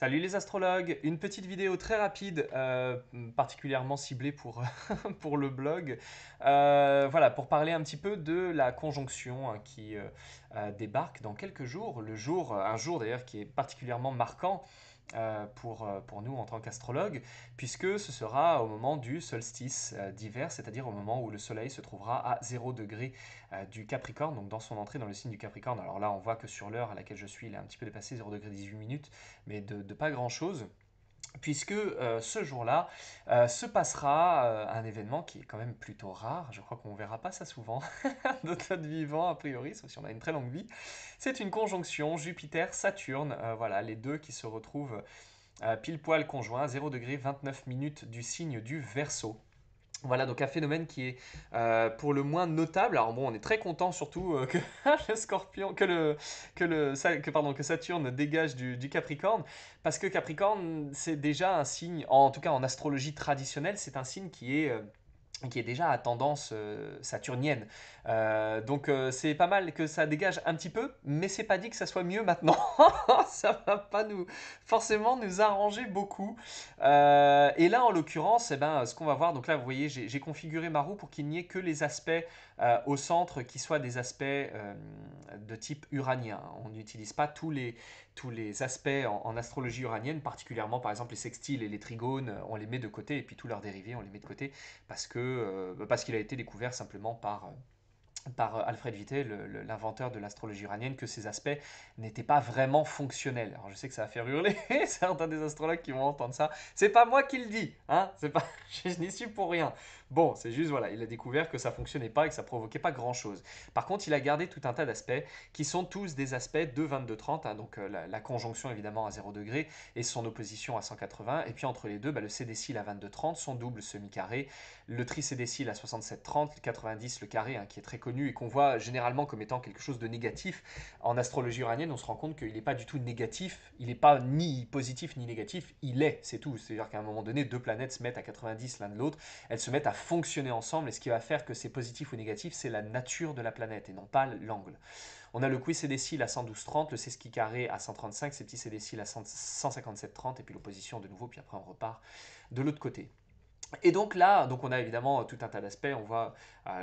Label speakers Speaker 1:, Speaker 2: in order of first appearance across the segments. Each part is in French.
Speaker 1: Salut les astrologues, une petite vidéo très rapide, euh, particulièrement ciblée pour, pour le blog, euh, voilà, pour parler un petit peu de la conjonction hein, qui euh, débarque dans quelques jours, le jour, un jour d'ailleurs qui est particulièrement marquant, euh, pour, euh, pour nous en tant qu'astrologues, puisque ce sera au moment du solstice euh, d'hiver, c'est-à-dire au moment où le Soleil se trouvera à 0 degré du Capricorne, donc dans son entrée dans le signe du Capricorne. Alors là, on voit que sur l'heure à laquelle je suis, il est un petit peu dépassé 0 degré 18 minutes, mais de pas grand-chose puisque euh, ce jour-là euh, se passera euh, un événement qui est quand même plutôt rare, je crois qu'on ne verra pas ça souvent de notre vivant a priori, sauf si on a une très longue vie, c'est une conjonction Jupiter-Saturne, voilà, les deux qui se retrouvent pile poil conjoints, 0 degré 29 minutes du signe du Verseau. Voilà, donc un phénomène qui est euh, pour le moins notable. Alors bon, on est très content surtout euh, que le Scorpion, que le, que le, que, pardon, que Saturne dégage du, Capricorne, parce que Capricorne, c'est déjà un signe, en tout cas en astrologie traditionnelle, c'est un signe qui est euh, qui est déjà à tendance euh, saturnienne. Euh, donc euh, c'est pas mal que ça dégage un petit peu, mais c'est pas dit que ça soit mieux maintenant. ça va pas nous forcément nous arranger beaucoup. et là en l'occurrence, eh ben, ce qu'on va voir, donc là vous voyez, j'ai configuré ma roue pour qu'il n'y ait que les aspects au centre qui soient des aspects de type uranien. On n'utilise pas tous les, tous les aspects en, en, astrologie uranienne, particulièrement par exemple les sextiles et les trigones, on les met de côté, et puis tous leurs dérivés, on les met de côté, parce que euh, parce qu'il a été découvert simplement par euh, euh, Alfred Vité, l'inventeur de l'astrologie iranienne, que ces aspects n'étaient pas vraiment fonctionnels. Alors je sais que ça va faire hurler certains des astrologues qui vont entendre ça. C'est pas moi qui le dis, hein C'est pas, je n'y suis pour rien. Bon, c'est juste, voilà, il a découvert que ça fonctionnait pas et que ça provoquait pas grand chose. Par contre, il a gardé tout un tas d'aspects qui sont tous des aspects de 30 hein, donc euh, la, conjonction évidemment à 0 degré et son opposition à 180. Et puis entre les deux, bah, le cédécile à 22-30, son double semi-carré, le tricédécile à 67-30, le 90, le carré, hein, qui est très connu et qu'on voit généralement comme étant quelque chose de négatif. En astrologie uranienne, on se rend compte qu'il n'est pas du tout négatif, il n'est pas ni positif ni négatif, il est, c'est tout. C'est-à-dire qu'à un moment donné, deux planètes se mettent à 90 l'un de l'autre, elles se mettent à fonctionner ensemble. Et ce qui va faire que c'est positif ou négatif, c'est la nature de la planète et non pas l'angle. On a le quiz cils à 112,30, le qui carré à 135, petits CDCIL à 157,30 et puis l'opposition de nouveau. Puis après, on repart de l'autre côté. Et donc là, donc on a évidemment tout un tas d'aspects. On voit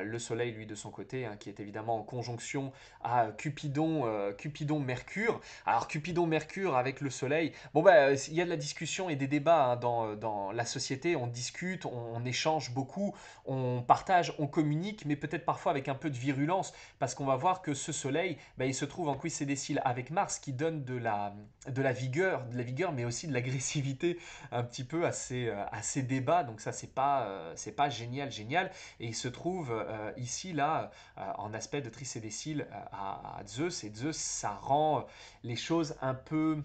Speaker 1: le Soleil, lui, de son côté, hein, qui est évidemment en conjonction à Cupidon, euh, Cupidon Mercure. Alors Cupidon Mercure avec le Soleil, bon bah il y a de la discussion et des débats hein, euh, dans, la société. On discute, on, échange beaucoup, on partage, on communique, mais peut-être parfois avec un peu de virulence, parce qu'on va voir que ce Soleil, bah, il se trouve en cils avec Mars, qui donne de la, de la vigueur, de la vigueur, mais aussi de l'agressivité un petit peu à ces, euh, débats. Donc ça c'est pas, c'est pas génial, génial. Et il se trouve euh, ici, là, euh, en aspect de Tricédécile euh, à, à, Zeus. Et Zeus, ça rend les choses un peu,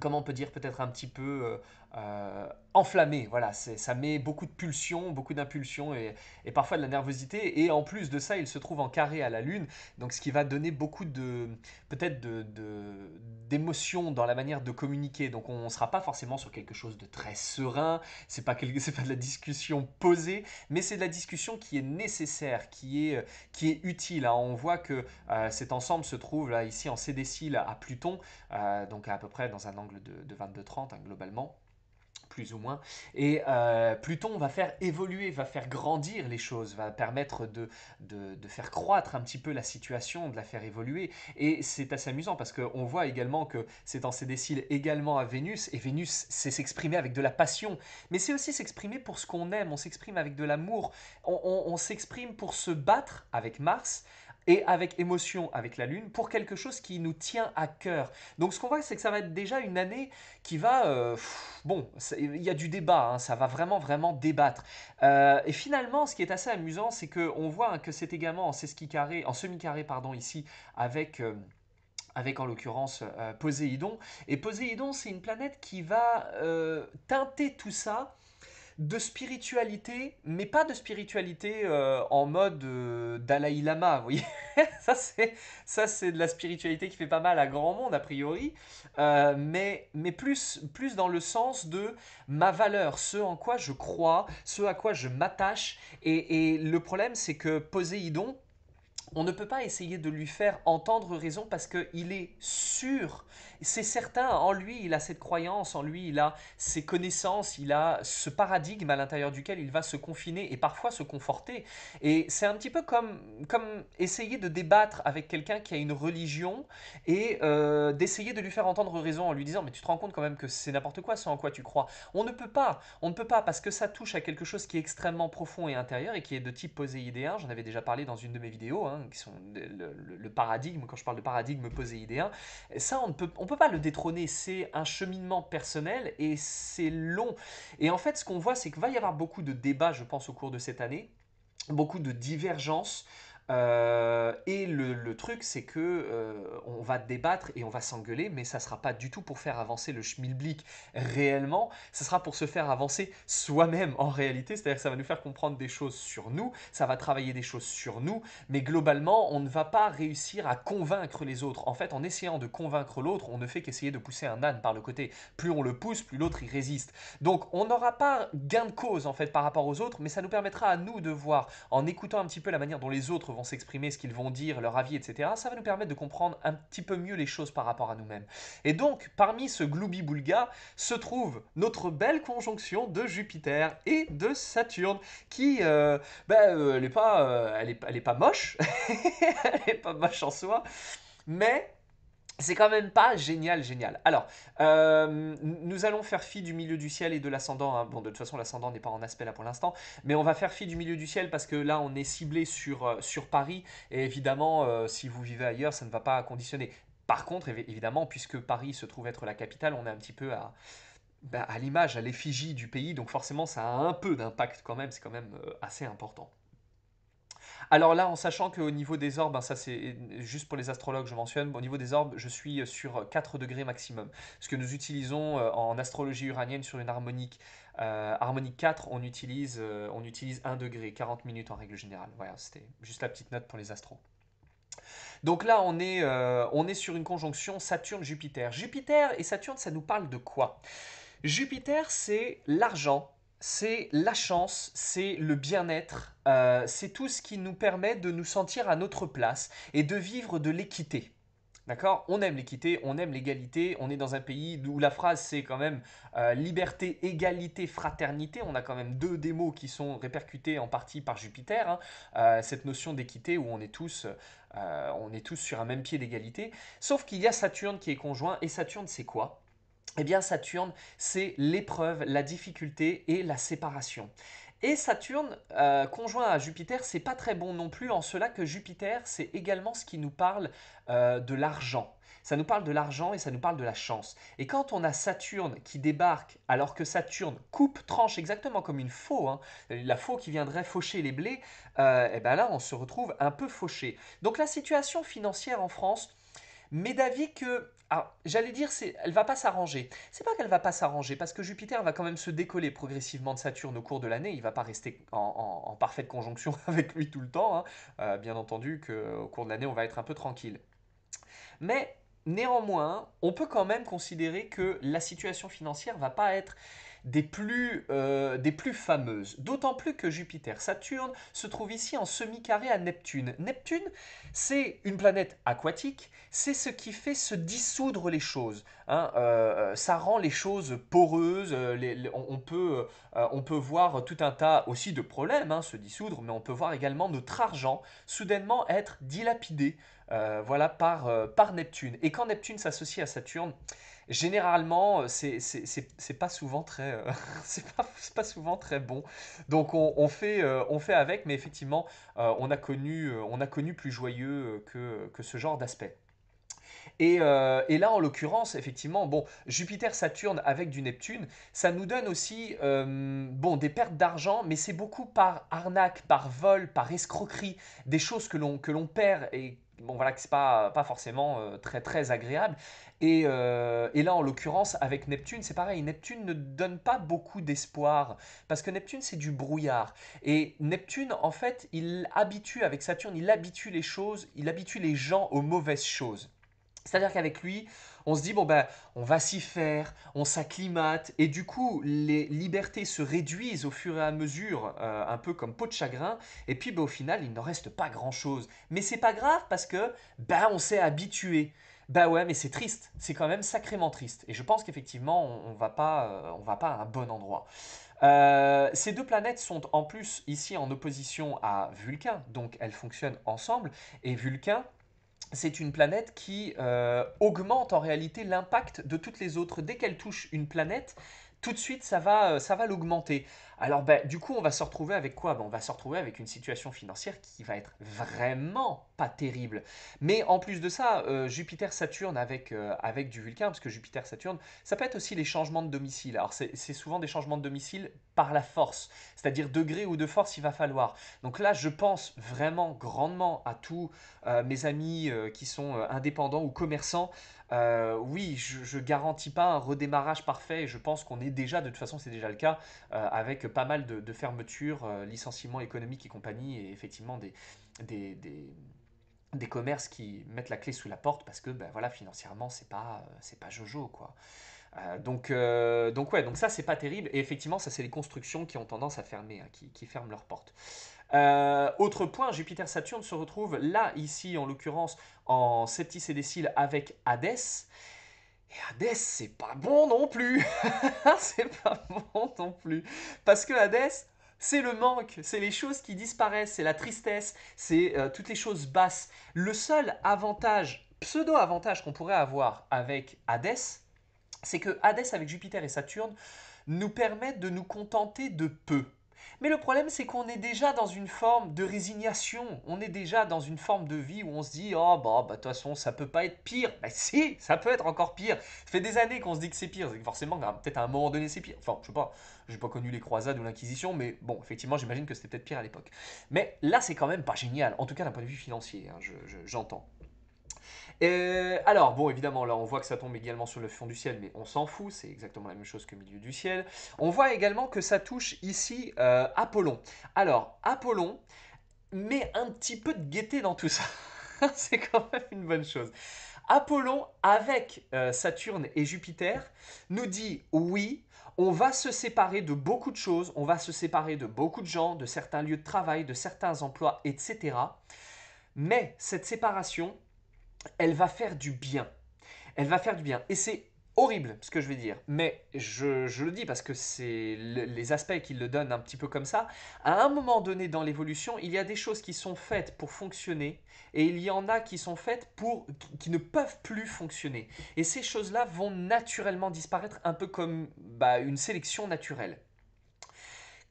Speaker 1: comment on peut dire, peut-être un petit peu euh, enflammé. Voilà, ça met beaucoup de pulsions, beaucoup d'impulsions et, parfois de la nervosité. Et en plus de ça, il se trouve en carré à la Lune, donc ce qui va donner beaucoup de peut-être d'émotions de, dans la manière de communiquer. Donc on ne sera pas forcément sur quelque chose de très serein. C'est pas pas de la discussion posée, mais c'est de la discussion qui est nécessaire, qui est utile. Hein. On voit que euh, cet ensemble se trouve là ici en Cédécile à Pluton, euh, donc à peu près dans un angle de, 22-30 hein, globalement plus ou moins. Et euh, Pluton va faire évoluer, va faire grandir les choses, va permettre de, de, faire croître un petit peu la situation, de la faire évoluer. Et c'est assez amusant parce qu'on voit également que c'est dans ses déciles également à Vénus. Et Vénus, c'est s'exprimer avec de la passion. Mais c'est aussi s'exprimer pour ce qu'on aime. On s'exprime avec de l'amour. on, on s'exprime pour se battre avec Mars et avec émotion avec la Lune pour quelque chose qui nous tient à cœur. Donc ce qu'on voit, c'est que ça va être déjà une année qui va... Euh, bon, il y a du débat, hein, ça va vraiment, vraiment débattre. Euh, et finalement, ce qui est assez amusant, c'est qu'on voit hein, que c'est également en semi-carré, en semi-carré pardon, ici, avec... Euh, avec en l'occurrence Poséidon. Et Poséidon, c'est une planète qui va teinter tout ça de spiritualité, mais pas de spiritualité euh, en mode dalaï euh, Dalai Lama, vous voyez ça, c'est, ça c'est de la spiritualité qui fait pas mal à grand monde a priori, euh, mais, mais plus, plus dans le sens de ma valeur, ce en quoi je crois, ce à quoi je m'attache, et, et le problème c'est que Poséidon, on ne peut pas essayer de lui faire entendre raison parce qu'il est sûr, c'est certain, en lui il a cette croyance, en lui il a ses connaissances, il a ce paradigme à l'intérieur duquel il va se confiner et parfois se conforter. Et c'est un petit peu comme, comme essayer de débattre avec quelqu'un qui a une religion et euh, d'essayer de lui faire entendre raison en lui disant mais tu te rends compte quand même que c'est n'importe quoi ce en quoi tu crois. On ne peut pas, on ne peut pas parce que ça touche à quelque chose qui est extrêmement profond et intérieur et qui est de type poséidéen, j'en avais déjà parlé dans une de mes vidéos. Hein. Hein, qui sont le, paradigme, quand je parle de paradigme poséidéen, ça on ne peut, on peut pas le détrôner, c'est un cheminement personnel et c'est long. Et en fait ce qu'on voit c'est qu'il va y avoir beaucoup de débats je pense au cours de cette année, beaucoup de divergences euh, et le, truc, c'est que euh, on va débattre et on va s'engueuler, mais ça sera pas du tout pour faire avancer le schmilblick réellement. Ça sera pour se faire avancer soi-même en réalité. C'est-à-dire que ça va nous faire comprendre des choses sur nous, ça va travailler des choses sur nous, mais globalement, on ne va pas réussir à convaincre les autres. En fait, en essayant de convaincre l'autre, on ne fait qu'essayer de pousser un âne par le côté. Plus on le pousse, plus l'autre y résiste. Donc, on n'aura pas gain de cause en fait par rapport aux autres, mais ça nous permettra à nous de voir, en écoutant un petit peu la manière dont les autres vont s'exprimer, ce qu'ils vont dire, leur avis, etc., ça va nous permettre de comprendre un petit peu mieux les choses par rapport à nous-mêmes. Et donc, parmi ce gloubi-boulga se trouve notre belle conjonction de Jupiter et de Saturne, qui, euh, ben, euh, elle n'est pas, euh, elle est, elle est pas moche, elle n'est pas moche en soi, mais c'est quand même pas génial, génial. Alors, euh, nous allons faire fi du milieu du ciel et de l'ascendant. Hein. Bon, de toute façon, l'ascendant n'est pas en aspect là pour l'instant, mais on va faire fi du milieu du ciel parce que là, on est ciblé sur, euh, sur Paris. Et évidemment, euh, si vous vivez ailleurs, ça ne va pas conditionner. Par contre, évidemment, puisque Paris se trouve être la capitale, on est un petit peu à, bah, à l'image, à l'effigie du pays. Donc forcément, ça a un peu d'impact quand même. C'est quand même assez important. Alors là, en sachant qu'au niveau des orbes, hein, ça c'est euh, juste pour les astrologues, je mentionne, au niveau des orbes, je suis euh, sur 4 degrés maximum. Ce que nous utilisons euh, en astrologie uranienne sur une harmonique, harmonique 4, on utilise, on utilise 1 degré, 40 minutes en règle générale. Voilà, c'était juste la petite note pour les astros. Donc là, on est, on est sur une conjonction Saturne-Jupiter. Jupiter et Saturne, ça nous parle de quoi Jupiter, c'est l'argent, c'est la chance, c'est le bien-être, euh, c'est tout ce qui nous permet de nous sentir à notre place et de vivre de l'équité. D'accord On aime l'équité, on aime l'égalité, on est dans un pays où la phrase c'est quand même euh, liberté, égalité, fraternité. On a quand même deux des mots qui sont répercutés en partie par Jupiter, hein. euh, cette notion d'équité où on est tous... on est tous sur un même pied d'égalité, sauf qu'il y a Saturne qui est conjoint, et Saturne c'est quoi eh bien Saturne, c'est l'épreuve, la difficulté et la séparation. Et Saturne, euh, conjoint à Jupiter, c'est pas très bon non plus, en cela que Jupiter, c'est également ce qui nous parle euh, de l'argent. Ça nous parle de l'argent et ça nous parle de la chance. Et quand on a Saturne qui débarque, alors que Saturne coupe, tranche exactement comme une faux, hein, la faux qui viendrait faucher les blés, euh, eh et ben là on se retrouve un peu fauché. Donc la situation financière en France, mais d'avis que, j'allais dire, c'est, elle va pas s'arranger. C'est pas qu'elle va pas s'arranger, parce que Jupiter va quand même se décoller progressivement de Saturne au cours de l'année. Il va pas rester en, parfaite conjonction avec lui tout le temps. Hein. Euh, bien entendu qu'au cours de l'année, on va être un peu tranquille. Mais Néanmoins, on peut quand même considérer que la situation financière va pas être des plus, des plus fameuses. D'autant plus que Jupiter, Saturne, se trouve ici en semi-carré à Neptune. Neptune, c'est une planète aquatique, c'est ce qui fait se dissoudre les choses. ça rend les choses poreuses, on, peut, on peut voir tout un tas aussi de problèmes se dissoudre, mais on peut voir également notre argent soudainement être dilapidé, euh, voilà, par, euh, par Neptune. Et quand Neptune s'associe à Saturne, généralement, euh, c'est pas souvent très, pas, souvent très bon. Donc on, fait, on fait avec, mais effectivement, on a connu, on a connu plus joyeux que, ce genre d'aspect. Et, là, en l'occurrence, effectivement, bon, Jupiter-Saturne avec du Neptune, ça nous donne aussi bon, des pertes d'argent, mais c'est beaucoup par arnaque, par vol, par escroquerie, des choses que l'on perd et bon voilà que c'est pas pas forcément euh, très très agréable et, euh, et là en l'occurrence avec Neptune c'est pareil Neptune ne donne pas beaucoup d'espoir parce que Neptune c'est du brouillard et Neptune en fait il habitue avec Saturne il habitue les choses il habitue les gens aux mauvaises choses c'est-à-dire qu'avec lui, on se dit, bon ben, on va s'y faire, on s'acclimate, et du coup, les libertés se réduisent au fur et à mesure, euh, un peu comme peau de chagrin, et puis ben, au final, il n'en reste pas grand-chose. Mais c'est pas grave parce que, ben, on s'est habitué. Ben ouais, mais c'est triste, c'est quand même sacrément triste. Et je pense qu'effectivement, on, va pas, euh, on va pas à un bon endroit. Euh, ces deux planètes sont en plus ici en opposition à Vulcain, donc elles fonctionnent ensemble. Et Vulcain, c'est une planète qui euh, augmente en réalité l'impact de toutes les autres. Dès qu'elle touche une planète, tout de suite, ça va, euh, ça va l'augmenter. Alors ben, du coup, on va se retrouver avec quoi ben, On va se retrouver avec une situation financière qui va être vraiment pas terrible. Mais en plus de ça, euh, Jupiter-Saturne avec, euh, avec du Vulcain, parce que Jupiter-Saturne, ça peut être aussi les changements de domicile. Alors c'est souvent des changements de domicile par la force, c'est-à-dire degré ou de force, il va falloir. Donc là, je pense vraiment grandement à tous euh, mes amis qui sont indépendants ou commerçants. oui, je, ne garantis pas un redémarrage parfait je pense qu'on est déjà, de toute façon c'est déjà le cas, avec pas mal de, fermetures, euh, licenciements économiques et compagnie, et effectivement des, des, commerces qui mettent la clé sous la porte parce que ben voilà, financièrement, c'est pas, euh, c'est pas jojo. quoi. Euh, donc, donc ouais, donc ça c'est pas terrible. Et effectivement, ça c'est les constructions qui ont tendance à fermer, hein, qui, ferment leurs portes. autre point, Jupiter-Saturne se retrouve là, ici en l'occurrence, en septice et décile avec Hadès. Hadès, c'est pas bon non plus. c'est pas bon non plus. Parce que Hadès, c'est le manque, c'est les choses qui disparaissent, c'est la tristesse, c'est euh, toutes les choses basses. Le seul avantage, pseudo-avantage qu'on pourrait avoir avec Hadès, c'est que Hadès avec Jupiter et Saturne nous permet de nous contenter de peu. Mais le problème, c'est qu'on est déjà dans une forme de résignation. On est déjà dans une forme de vie où on se dit ah bah, de toute façon, ça peut pas être pire. Mais bah, si, ça peut être encore pire. Ça fait des années qu'on se dit que c'est pire. C'est que forcément, peut-être à un moment donné, c'est pire. Enfin, je sais pas, j'ai pas connu les croisades ou l'Inquisition, mais bon, effectivement, j'imagine que c'était peut-être pire à l'époque. Mais là, c'est quand même pas génial. En tout cas, d'un point de vue financier, hein, j'entends. Euh, alors, bon, évidemment, là, on voit que ça tombe également sur le fond du ciel, mais on s'en fout, c'est exactement la même chose que milieu du ciel. On voit également que ça touche ici euh, Apollon. Alors, Apollon met un petit peu de gaieté dans tout ça. c'est quand même une bonne chose. Apollon, avec euh, Saturne et Jupiter, nous dit oui, on va se séparer de beaucoup de choses, on va se séparer de beaucoup de gens, de certains lieux de travail, de certains emplois, etc. Mais cette séparation, elle va faire du bien. Elle va faire du bien. Et c'est horrible ce que je vais dire, mais je, le dis parce que c'est les aspects qui le donnent un petit peu comme ça. À un moment donné dans l'évolution, il y a des choses qui sont faites pour fonctionner et il y en a qui sont faites pour qui ne peuvent plus fonctionner. Et ces choses-là vont naturellement disparaître, un peu comme bah, une sélection naturelle.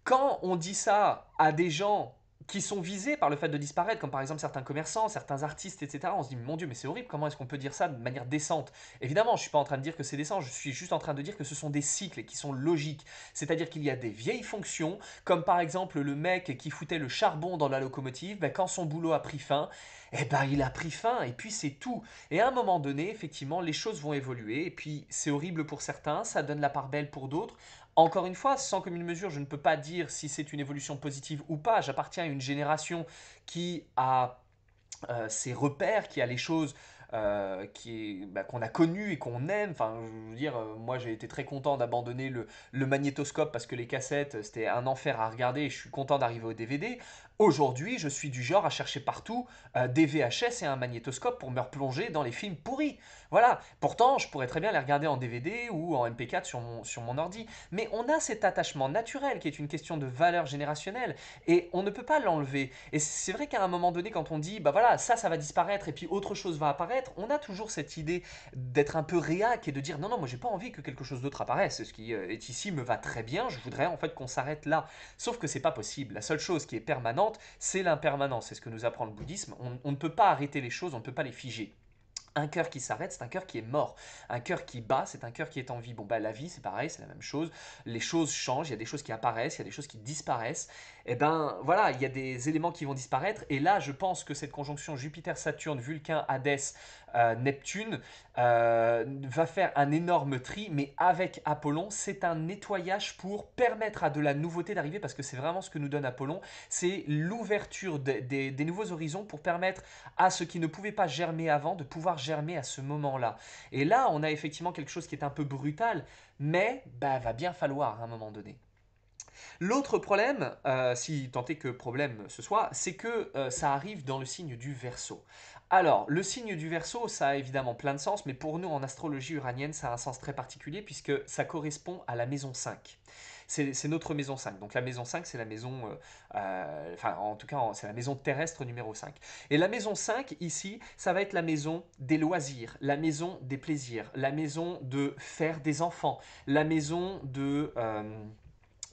Speaker 1: Quand on dit ça à des gens qui sont visés par le fait de disparaître, comme par exemple certains commerçants, certains artistes, etc. On se dit, mon Dieu, mais c'est horrible, comment est-ce qu'on peut dire ça de manière décente Évidemment, je ne suis pas en train de dire que c'est décent, je suis juste en train de dire que ce sont des cycles qui sont logiques. C'est-à-dire qu'il y a des vieilles fonctions, comme par exemple le mec qui foutait le charbon dans la locomotive, ben, quand son boulot a pris fin, eh ben il a pris fin, et puis c'est tout. Et à un moment donné, effectivement, les choses vont évoluer, et puis c'est horrible pour certains, ça donne la part belle pour d'autres. Encore une fois, sans commune mesure, je ne peux pas dire si c'est une évolution positive ou pas. J'appartiens à une génération qui a euh, ses repères, qui a les choses euh, qui bah, qu'on a connu et qu'on aime. Enfin, je dire, euh, moi j'ai été très content d'abandonner le, le magnétoscope parce que les cassettes c'était un enfer à regarder. Et je suis content d'arriver au DVD. Aujourd'hui, je suis du genre à chercher partout euh, des VHS et un magnétoscope pour me replonger dans les films pourris. Voilà. Pourtant, je pourrais très bien les regarder en DVD ou en MP4 sur mon, sur mon ordi. Mais on a cet attachement naturel qui est une question de valeur générationnelle et on ne peut pas l'enlever. Et c'est vrai qu'à un moment donné, quand on dit, bah voilà, ça, ça va disparaître et puis autre chose va apparaître, on a toujours cette idée d'être un peu réac et de dire non, non, moi j'ai pas envie que quelque chose d'autre apparaisse. Ce qui euh, est ici me va très bien, je voudrais en fait qu'on s'arrête là. Sauf que c'est pas possible. La seule chose qui est permanente, c'est l'impermanence. C'est ce que nous apprend le bouddhisme. On, on ne peut pas arrêter les choses, on ne peut pas les figer. Un cœur qui s'arrête, c'est un cœur qui est mort. Un cœur qui bat, c'est un cœur qui est en vie. Bon, bah la vie, c'est pareil, c'est la même chose. Les choses changent, il y a des choses qui apparaissent, il y a des choses qui disparaissent eh ben voilà, il y a des éléments qui vont disparaître. Et là, je pense que cette conjonction Jupiter-Saturne, Vulcain, Hadès, euh, Neptune euh, va faire un énorme tri, mais avec Apollon, c'est un nettoyage pour permettre à de la nouveauté d'arriver, parce que c'est vraiment ce que nous donne Apollon, c'est l'ouverture des, nouveaux horizons pour permettre à ce qui ne pouvait pas germer avant de pouvoir germer à ce moment-là. Et là, on a effectivement quelque chose qui est un peu brutal, mais bah, va bien falloir à un moment donné. L'autre problème, euh, si tant est que problème ce soit, c'est que euh, ça arrive dans le signe du verso. Alors, le signe du verso, ça a évidemment plein de sens, mais pour nous en astrologie uranienne, ça a un sens très particulier puisque ça correspond à la maison 5. C'est notre maison 5. Donc la maison 5, c'est la maison, euh, enfin en tout cas, c'est la maison terrestre numéro 5. Et la maison 5, ici, ça va être la maison des loisirs, la maison des plaisirs, la maison de faire des enfants, la maison de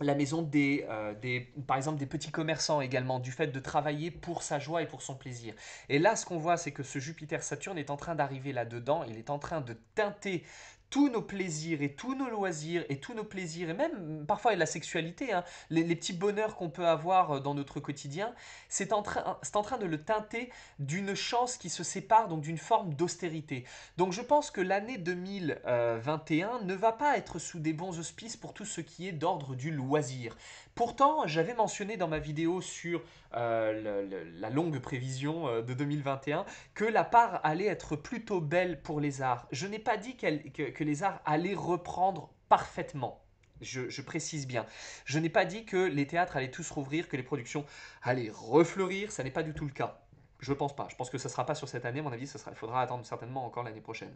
Speaker 1: la maison euh, des, par exemple, des petits commerçants également, du fait de travailler pour sa joie et pour son plaisir. Et là, ce qu'on voit, c'est que ce Jupiter-Saturne est en train d'arriver là-dedans, il est en train de teinter tous nos plaisirs et tous nos loisirs et tous nos plaisirs et même parfois la sexualité, hein, les, petits bonheurs qu'on peut avoir euh, dans notre quotidien, c'est en, train, c'est en train de le teinter d'une chance qui se sépare, donc d'une forme d'austérité. Donc je pense que l'année 2021 ne va pas être sous des bons auspices pour tout ce qui est d'ordre du loisir. Pourtant, j'avais mentionné dans ma vidéo sur euh, la longue prévision euh, de 2021 que la part allait être plutôt belle pour les arts. Je n'ai pas dit que, les arts allaient reprendre parfaitement. Je, précise bien. Je n'ai pas dit que les théâtres allaient tous rouvrir, que les productions allaient refleurir, ça n'est pas du tout le cas. Je pense pas. Je pense que ça ne sera pas sur cette année, à mon avis, ça sera, il faudra attendre certainement encore l'année prochaine.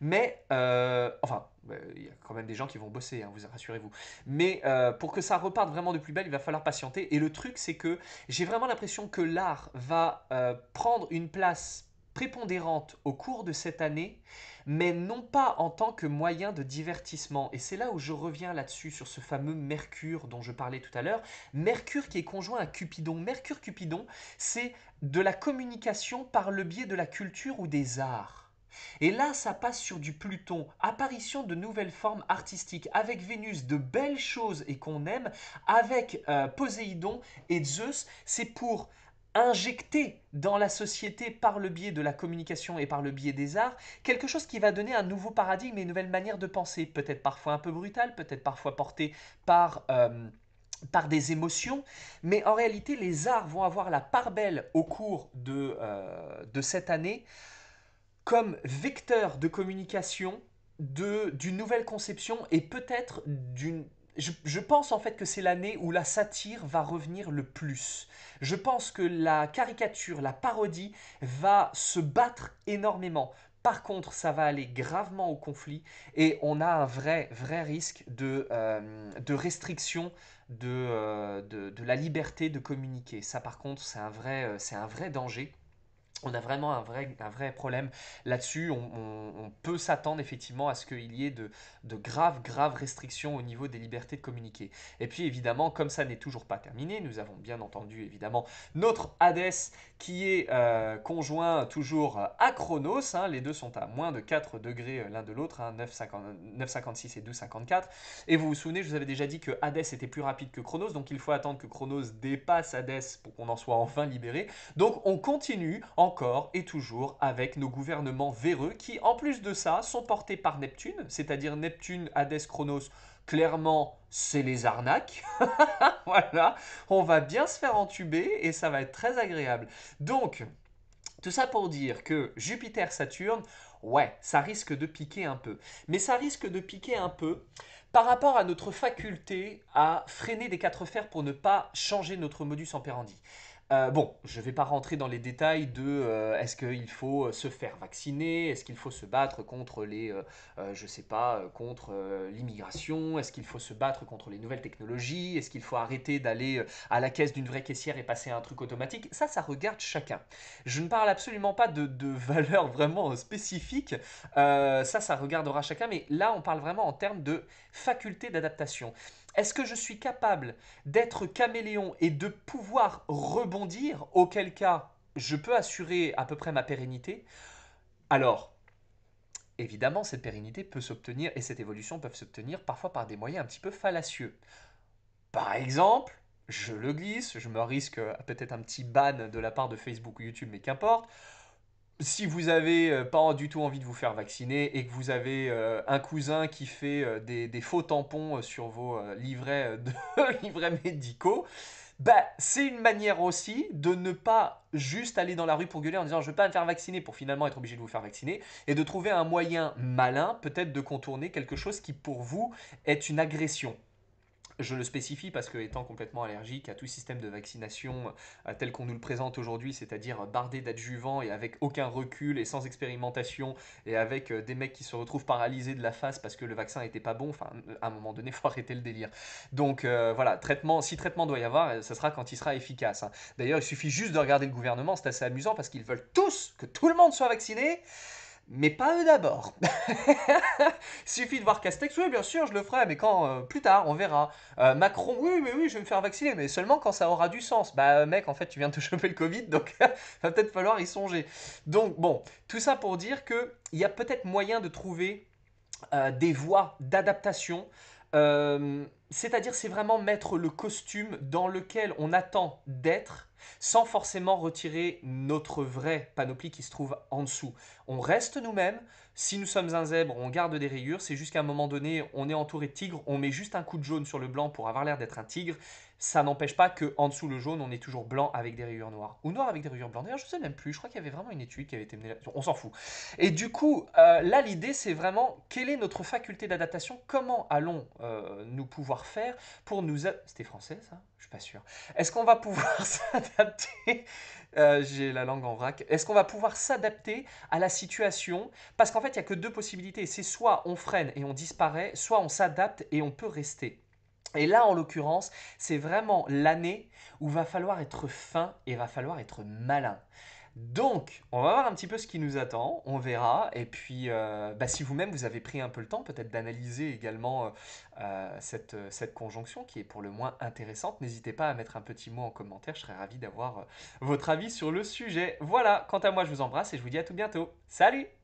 Speaker 1: Mais, euh, enfin, euh, il y a quand même des gens qui vont bosser, hein, vous rassurez-vous. Mais euh, pour que ça reparte vraiment de plus belle, il va falloir patienter. Et le truc, c'est que j'ai vraiment l'impression que l'art va prendre une place prépondérante au cours de cette année, mais non pas en tant que moyen de divertissement. Et c'est là où je reviens là-dessus, sur ce fameux Mercure dont je parlais tout à l'heure. Mercure qui est conjoint à Cupidon. Mercure-Cupidon, c'est de la communication par le biais de la culture ou des arts. Et là, ça passe sur du Pluton, apparition de nouvelles formes artistiques, avec Vénus, de belles choses et qu'on aime, avec euh, Poséidon et Zeus, c'est pour injecter dans la société par le biais de la communication et par le biais des arts quelque chose qui va donner un nouveau paradigme et une nouvelle manière de penser, peut-être parfois un peu brutale, peut-être parfois portée euh, par... des émotions, mais en réalité les arts vont avoir la part belle au cours de euh, cette année comme vecteur de communication d'une nouvelle conception et peut-être d'une je, je, pense en fait que c'est l'année où la satire va revenir le plus. Je pense que la caricature, la parodie va se battre énormément. Par contre, ça va aller gravement au conflit et on a un vrai, vrai risque de, euh, de restriction de, euh, de, de, la liberté de communiquer. Ça, par contre, c'est un, vrai, euh, un vrai danger on a vraiment un vrai, un vrai problème là-dessus. On, peut s'attendre effectivement à ce qu'il y ait de, de, graves, graves restrictions au niveau des libertés de communiquer. Et puis évidemment, comme ça n'est toujours pas terminé, nous avons bien entendu évidemment notre HADES qui est euh, conjoint toujours à Chronos. Hein. les deux sont à moins de 4 degrés euh, l'un de l'autre, 9,56 hein, et 12,54. Et vous vous souvenez, je vous avais déjà dit que Hadès était plus rapide que Chronos, donc il faut attendre que Chronos dépasse HADES pour qu'on en soit enfin libéré. Donc on continue en encore et toujours avec nos gouvernements véreux qui, en plus de ça, sont portés par Neptune, c'est-à-dire Neptune, Hades, Chronos. Clairement, c'est les arnaques. voilà, on va bien se faire entuber et ça va être très agréable. Donc, tout ça pour dire que Jupiter, Saturne, ouais, ça risque de piquer un peu. Mais ça risque de piquer un peu par rapport à notre faculté à freiner des quatre fers pour ne pas changer notre modus operandi. Euh, bon, je ne vais pas rentrer dans les détails de euh, est-ce qu'il faut euh, se faire vacciner, est-ce qu'il faut se battre contre les, je sais pas, contre l'immigration, est-ce qu'il faut se battre contre les nouvelles technologies, est-ce qu'il faut arrêter d'aller à la caisse d'une vraie caissière et passer à un truc automatique. Ça, ça regarde chacun. Je ne parle absolument pas de, de valeurs vraiment spécifiques. ça, ça regardera chacun. Mais là, on parle vraiment en termes de faculté d'adaptation. Est-ce que je suis capable d'être caméléon et de pouvoir rebondir, auquel cas je peux assurer à peu près ma pérennité Alors, évidemment, cette pérennité peut s'obtenir et cette évolution peut s'obtenir parfois par des moyens un petit peu fallacieux. Par exemple, je le glisse, je me risque peut-être un petit ban de la part de Facebook ou YouTube, mais qu'importe si vous n'avez euh, pas du tout envie de vous faire vacciner et que vous avez euh, un cousin qui fait euh, des, faux tampons sur vos livrets, médicaux, bah, c'est une manière aussi de ne pas juste aller dans la rue pour gueuler en disant je ne veux pas me faire vacciner pour finalement être obligé de vous faire vacciner et de trouver un moyen malin peut-être de contourner quelque chose qui pour vous est une agression je le spécifie parce que, étant complètement allergique à tout système de vaccination euh, tel qu'on nous le présente aujourd'hui, c'est-à-dire bardé d'adjuvants et avec aucun recul et sans expérimentation et avec euh, des mecs qui se retrouvent paralysés de la face parce que le vaccin n'était pas bon, enfin, euh, à un moment donné, il faut arrêter le délire. Donc voilà, traitement, si traitement doit y avoir, ce sera quand il sera efficace. Hein. D'ailleurs, il suffit juste de regarder le gouvernement, c'est assez amusant parce qu'ils veulent tous que tout le monde soit vacciné mais pas eux d'abord. Suffit de voir Castex, oui bien sûr je le ferai, mais quand euh, plus tard on verra. Euh, Macron, oui mais oui je vais me faire vacciner, mais seulement quand ça aura du sens. Bah euh, mec en fait tu viens de te choper le Covid, donc va peut-être falloir y songer. Donc bon, tout ça pour dire que il y a peut-être moyen de trouver des voies d'adaptation. Euh, c'est-à-dire, c'est vraiment mettre le costume dans lequel on attend d'être sans forcément retirer notre vrai panoplie qui se trouve en dessous. On reste nous-mêmes. Si nous sommes un zèbre, on garde des rayures. C'est jusqu'à un moment donné, on est entouré de tigres. On met juste un coup de jaune sur le blanc pour avoir l'air d'être un tigre ça n'empêche pas que en dessous le jaune, on est toujours blanc avec des rayures noires ou noir avec des rayures blanches. D'ailleurs, je sais même plus. Je crois qu'il y avait vraiment une étude qui avait été menée. Là on s'en fout. Et du coup, euh, là, l'idée, c'est vraiment quelle est notre faculté d'adaptation Comment allons euh, nous pouvoir faire pour nous C'était français, ça Je suis pas sûr. Est-ce qu'on va pouvoir s'adapter euh, J'ai la langue en vrac. Est-ce qu'on va pouvoir s'adapter à la situation Parce qu'en fait, il n'y a que deux possibilités. C'est soit on freine et on disparaît, soit on s'adapte et on peut rester. Et là, en l'occurrence, c'est vraiment l'année où va falloir être fin et va falloir être malin. Donc, on va voir un petit peu ce qui nous attend, on verra. Et puis, euh, bah, si vous-même, vous avez pris un peu le temps peut-être d'analyser également euh, euh, cette, cette, conjonction qui est pour le moins intéressante, n'hésitez pas à mettre un petit mot en commentaire, je serais ravi d'avoir votre avis sur le sujet. Voilà, quant à moi, je vous embrasse et je vous dis à tout bientôt. Salut